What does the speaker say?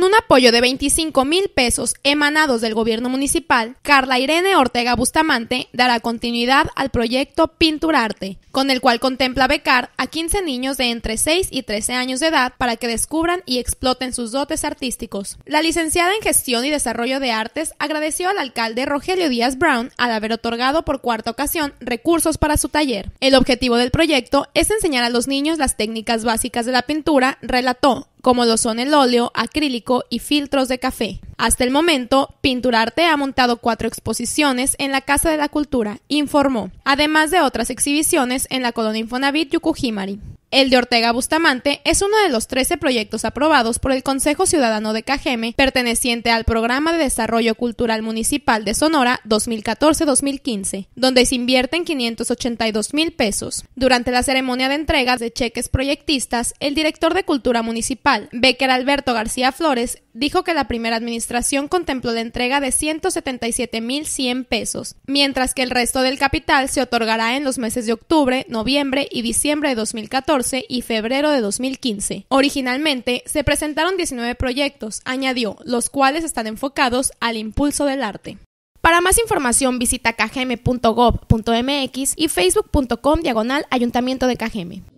Con un apoyo de 25 mil pesos emanados del gobierno municipal, Carla Irene Ortega Bustamante dará continuidad al proyecto Pintura Arte, con el cual contempla becar a 15 niños de entre 6 y 13 años de edad para que descubran y exploten sus dotes artísticos. La licenciada en Gestión y Desarrollo de Artes agradeció al alcalde Rogelio Díaz Brown al haber otorgado por cuarta ocasión recursos para su taller. El objetivo del proyecto es enseñar a los niños las técnicas básicas de la pintura, relató, como lo son el óleo, acrílico y filtros de café. Hasta el momento, Pinturarte ha montado cuatro exposiciones en la Casa de la Cultura, informó, además de otras exhibiciones en la colonia Infonavit Yukujimari. El de Ortega Bustamante es uno de los 13 proyectos aprobados por el Consejo Ciudadano de Cajeme, perteneciente al Programa de Desarrollo Cultural Municipal de Sonora 2014-2015, donde se invierten 582 mil pesos. Durante la ceremonia de entrega de cheques proyectistas, el director de Cultura Municipal, Becker Alberto García Flores, dijo que la primera administración contempló la entrega de 177.100 pesos, mientras que el resto del capital se otorgará en los meses de octubre, noviembre y diciembre de 2014 y febrero de 2015. Originalmente se presentaron 19 proyectos, añadió, los cuales están enfocados al impulso del arte. Para más información visita kgm.gov.mx y facebook.com diagonal ayuntamiento de